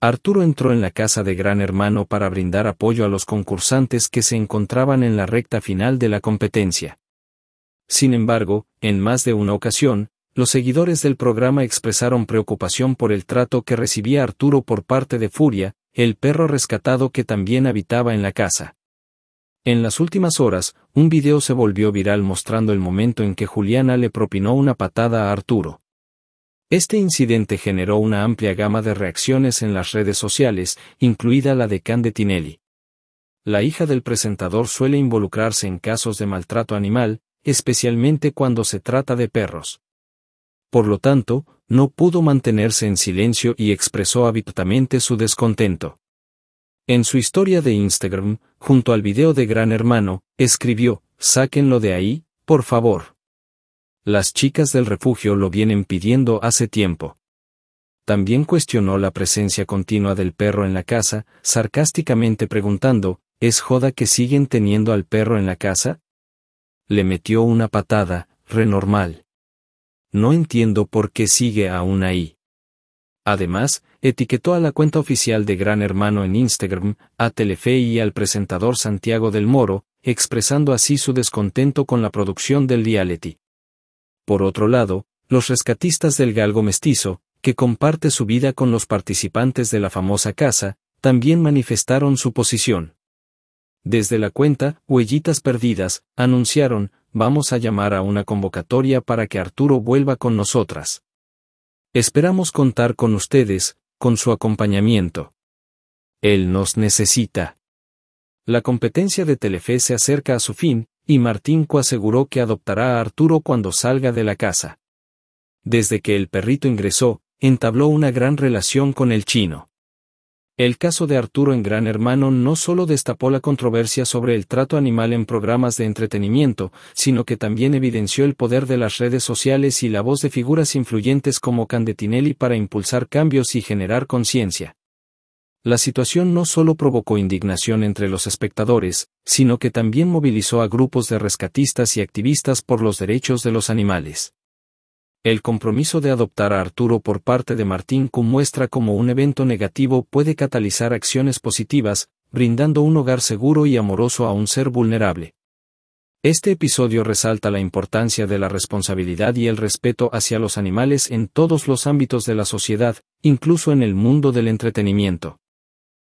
Arturo entró en la casa de Gran Hermano para brindar apoyo a los concursantes que se encontraban en la recta final de la competencia. Sin embargo, en más de una ocasión, los seguidores del programa expresaron preocupación por el trato que recibía Arturo por parte de Furia, el perro rescatado que también habitaba en la casa. En las últimas horas, un video se volvió viral mostrando el momento en que Juliana le propinó una patada a Arturo. Este incidente generó una amplia gama de reacciones en las redes sociales, incluida la de Candetinelli. Tinelli. La hija del presentador suele involucrarse en casos de maltrato animal, especialmente cuando se trata de perros. Por lo tanto, no pudo mantenerse en silencio y expresó abiertamente su descontento. En su historia de Instagram, junto al video de Gran Hermano, escribió, Sáquenlo de ahí, por favor. Las chicas del refugio lo vienen pidiendo hace tiempo. También cuestionó la presencia continua del perro en la casa, sarcásticamente preguntando, ¿es joda que siguen teniendo al perro en la casa? Le metió una patada, renormal. No entiendo por qué sigue aún ahí. Además, etiquetó a la cuenta oficial de Gran Hermano en Instagram, a Telefe y al presentador Santiago del Moro, expresando así su descontento con la producción del reality por otro lado, los rescatistas del galgo mestizo, que comparte su vida con los participantes de la famosa casa, también manifestaron su posición. Desde la cuenta, Huellitas Perdidas, anunciaron, vamos a llamar a una convocatoria para que Arturo vuelva con nosotras. Esperamos contar con ustedes, con su acompañamiento. Él nos necesita. La competencia de Telefe se acerca a su fin, y Martínco aseguró que adoptará a Arturo cuando salga de la casa. Desde que el perrito ingresó, entabló una gran relación con el chino. El caso de Arturo en Gran Hermano no solo destapó la controversia sobre el trato animal en programas de entretenimiento, sino que también evidenció el poder de las redes sociales y la voz de figuras influyentes como Candetinelli para impulsar cambios y generar conciencia. La situación no solo provocó indignación entre los espectadores, sino que también movilizó a grupos de rescatistas y activistas por los derechos de los animales. El compromiso de adoptar a Arturo por parte de Martín Q muestra cómo un evento negativo puede catalizar acciones positivas, brindando un hogar seguro y amoroso a un ser vulnerable. Este episodio resalta la importancia de la responsabilidad y el respeto hacia los animales en todos los ámbitos de la sociedad, incluso en el mundo del entretenimiento.